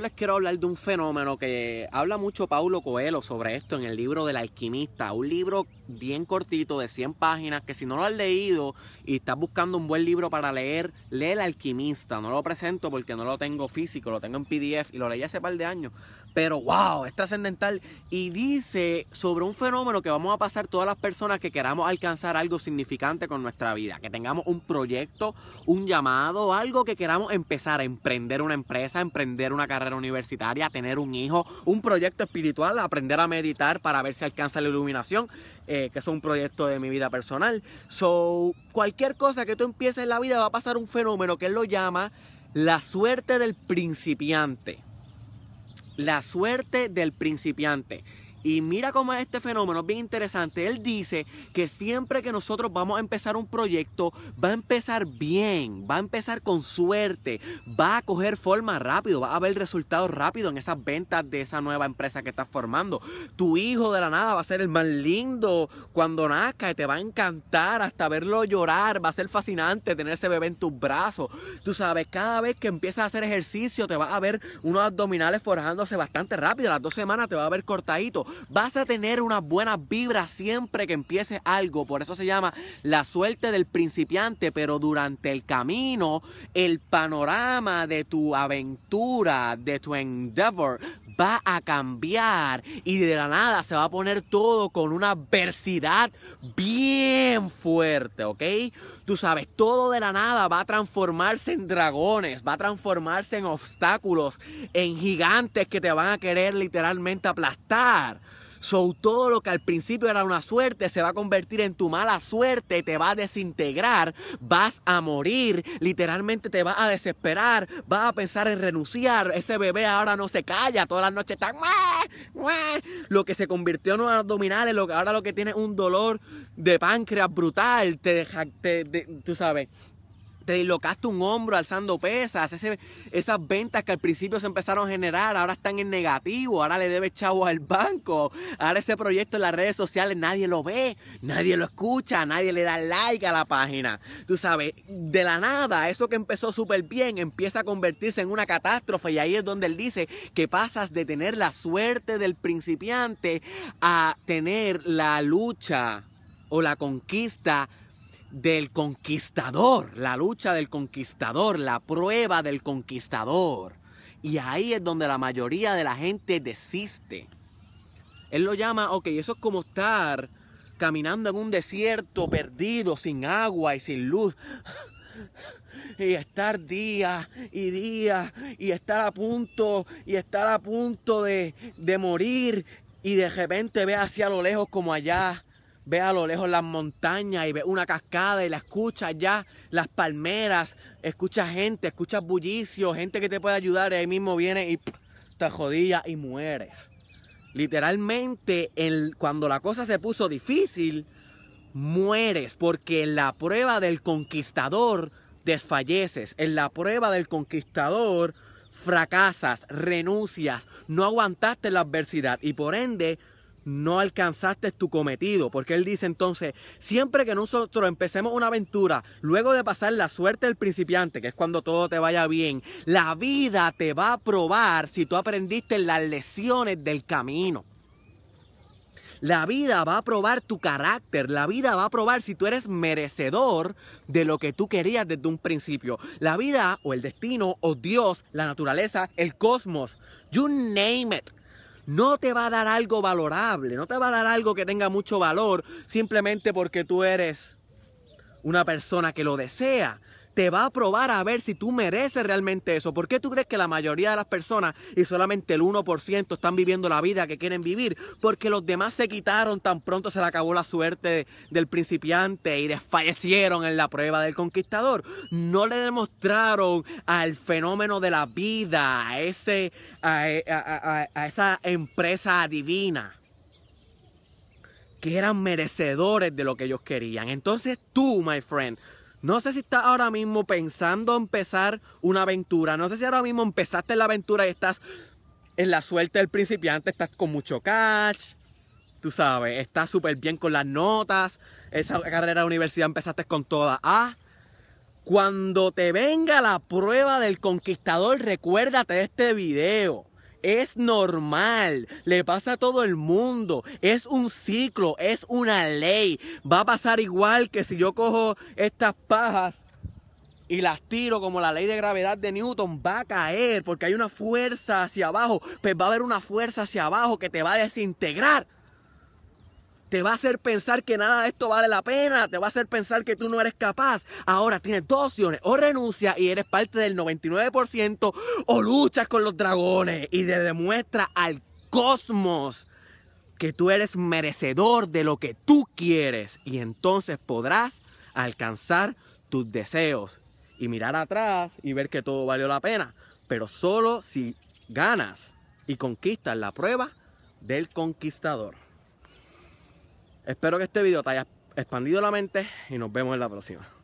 les quiero hablar de un fenómeno que habla mucho Paulo Coelho sobre esto en el libro del alquimista, un libro bien cortito de 100 páginas que si no lo has leído y estás buscando un buen libro para leer, lee el alquimista. No lo presento porque no lo tengo físico, lo tengo en PDF y lo leí hace par de años. Pero wow, es trascendental y dice sobre un fenómeno que vamos a pasar todas las personas que queramos alcanzar algo significante con nuestra vida, que tengamos un proyecto, un llamado, algo que queramos empezar a emprender una empresa, emprender una carrera universitaria, tener un hijo, un proyecto espiritual, aprender a meditar para ver si alcanza la iluminación, eh, que es un proyecto de mi vida personal. So, cualquier cosa que tú empieces en la vida va a pasar un fenómeno que él lo llama la suerte del principiante. La suerte del principiante. Y mira cómo es este fenómeno, es bien interesante. Él dice que siempre que nosotros vamos a empezar un proyecto, va a empezar bien, va a empezar con suerte, va a coger forma rápido, va a haber resultados rápido en esas ventas de esa nueva empresa que estás formando. Tu hijo de la nada va a ser el más lindo cuando nazca, Y te va a encantar hasta verlo llorar, va a ser fascinante tener ese bebé en tus brazos. Tú sabes, cada vez que empiezas a hacer ejercicio, te va a ver unos abdominales forjándose bastante rápido, las dos semanas te va a ver cortadito Vas a tener unas buenas vibras siempre que empieces algo. Por eso se llama la suerte del principiante, pero durante el camino, el panorama de tu aventura, de tu endeavor, va a cambiar y de la nada se va a poner todo con una adversidad bien fuerte, ¿ok? Tú sabes, todo de la nada va a transformarse en dragones, va a transformarse en obstáculos, en gigantes que te van a querer literalmente aplastar. So, todo lo que al principio era una suerte se va a convertir en tu mala suerte, te va a desintegrar, vas a morir, literalmente te vas a desesperar, vas a pensar en renunciar. Ese bebé ahora no se calla, todas las noches está. Lo que se convirtió en unos abdominales, lo que ahora lo que tiene es un dolor de páncreas brutal, te deja, tú sabes, te dislocaste un hombro alzando pesas. esas ventas que al principio se empezaron a generar, ahora están en negativo. Ahora le debes chavo al banco. Ahora ese proyecto en las redes sociales nadie lo ve, nadie lo escucha, nadie le da like a la página. Tú sabes, de la nada, eso que empezó súper bien empieza a convertirse en una catástrofe. Y ahí es donde él dice que pasas de tener la suerte del principiante a tener la lucha o la conquista del conquistador, la lucha del conquistador, la prueba del conquistador. Y ahí es donde la mayoría de la gente desiste. Él lo llama, ok, eso es como estar caminando en un desierto perdido, sin agua y sin luz. Y estar día y día y estar a punto y estar a punto de, morir y de repente ve hacia lo lejos como allá Ve a lo lejos las montañas y ve una cascada y la escuchas ya, las palmeras, escuchas gente, escuchas bullicio, gente que te puede ayudar y ahí mismo viene y te jodilla y mueres. Literalmente, el, cuando la cosa se puso difícil, mueres porque en la prueba del conquistador desfalleces, en la prueba del conquistador fracasas, renuncias, no aguantaste la adversidad y por ende no alcanzaste tu cometido. Porque él dice entonces, siempre que nosotros empecemos una aventura, luego de pasar la suerte del principiante, que es cuando todo te vaya bien, la vida te va a probar si tú aprendiste las lecciones del camino. La vida va a probar tu carácter, la vida va a probar si tú eres merecedor de lo que tú querías desde un principio. La vida o el destino o Dios, la naturaleza, el cosmos, you name it, no te va a dar algo valorable, no te va a dar algo que tenga mucho valor simplemente porque tú eres una persona que lo desea, te va a probar a ver si tú mereces realmente eso. ¿Por qué tú crees que la mayoría de las personas y solamente el 1% están viviendo la vida que quieren vivir? Porque los demás se quitaron tan pronto se le acabó la suerte del principiante y desfallecieron en la prueba del conquistador. No le demostraron al fenómeno de la vida, a, ese, a, esa empresa divina que eran merecedores de lo que ellos querían. Entonces tú, my friend, no sé si estás ahora mismo pensando empezar una aventura. No sé si ahora mismo empezaste la aventura y estás en la suerte del principiante, estás con mucho cash. Tú sabes, estás súper bien con las notas. Esa carrera de universidad empezaste con toda A. Cuando te venga la prueba del conquistador, recuérdate de este video. Es normal, le pasa a todo el mundo, es un ciclo, es una ley. Va a pasar igual que si yo cojo estas pajas y las tiro como la ley de gravedad de Newton, va a caer porque hay una fuerza hacia abajo, pues va a haber una fuerza hacia abajo que te va a desintegrar te va a hacer pensar que nada de esto vale la pena, te va a hacer pensar que tú no eres capaz. Ahora tienes dos opciones, o renuncias y eres parte del 99% o luchas con los dragones y le demuestras al cosmos que tú eres merecedor de lo que tú quieres y entonces podrás alcanzar tus deseos y mirar atrás y ver que todo valió la pena, pero solo si ganas y conquistas la prueba del conquistador. Espero que este video te haya expandido la mente y nos vemos en la próxima.